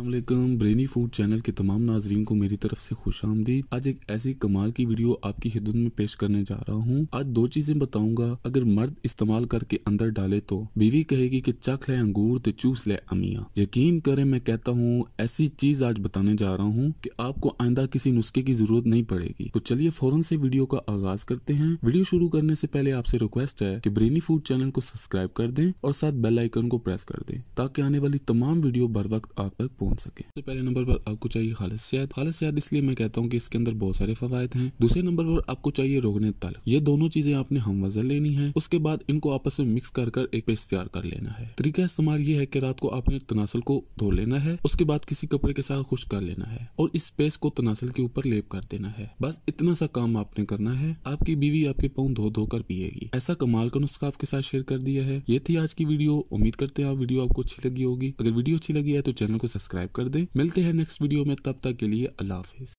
अल्लाम brainy Food channel के तमाम नाजरीन को मेरी तरफ से खुश आमदी आज एक ऐसी कमाल की वीडियो आपकी हिदत में पेश करने जा रहा हूँ आज दो चीजें बताऊंगा अगर मर्द इस्तेमाल करके अंदर डाले तो बीवी कहेगी कि चख ले अंगूर तो चूस ले अमिया यकीन करें मैं कहता हूँ ऐसी चीज आज बताने जा रहा हूँ की आपको आइंदा किसी नुस्खे की जरूरत नहीं पड़ेगी तो चलिए फौरन से वीडियो का आगाज करते हैं वीडियो शुरू करने से पहले आपसे रिक्वेस्ट है की ब्रेनी फूड चैनल को सब्सक्राइब कर दे और साथ बेलाइकन को प्रेस कर दे ताकि आने वाली तमाम वीडियो बर वक्त आप तक पहुंच सके तो पहले नंबर पर आपको चाहिए खालिद शहद खालिद शहद इसलिए मैं कहता हूँ कि इसके अंदर बहुत सारे फवायद हैं दूसरे नंबर पर आपको चाहिए रोगने तल ये दोनों चीजें आपने हम वजन लेनी है उसके बाद इनको आपस में मिक्स कर कर एक पेस्ट तैयार कर लेना है तरीका इस्तेमाल ये है की रात को आपने तनासल को धो लेना है उसके बाद किसी कपड़े के साथ खुश कर लेना है और इस पेस्ट को तनासल के ऊपर लेप कर देना है बस इतना सा काम आपने करना है आपकी बीवी आपके पाँव धो धो कर पिएगी ऐसा कमाल का नुस्खा आपके साथ शेयर कर दिया है ये थी आज की वीडियो उम्मीद करते हैं आप वीडियो आपको अच्छी लगी होगी अगर वीडियो अच्छी लगी है तो चैनल को सब्सक्राइब सब्सक्राइब कर दें मिलते हैं नेक्स्ट वीडियो में तब तक के लिए अल्लाह हाफिज़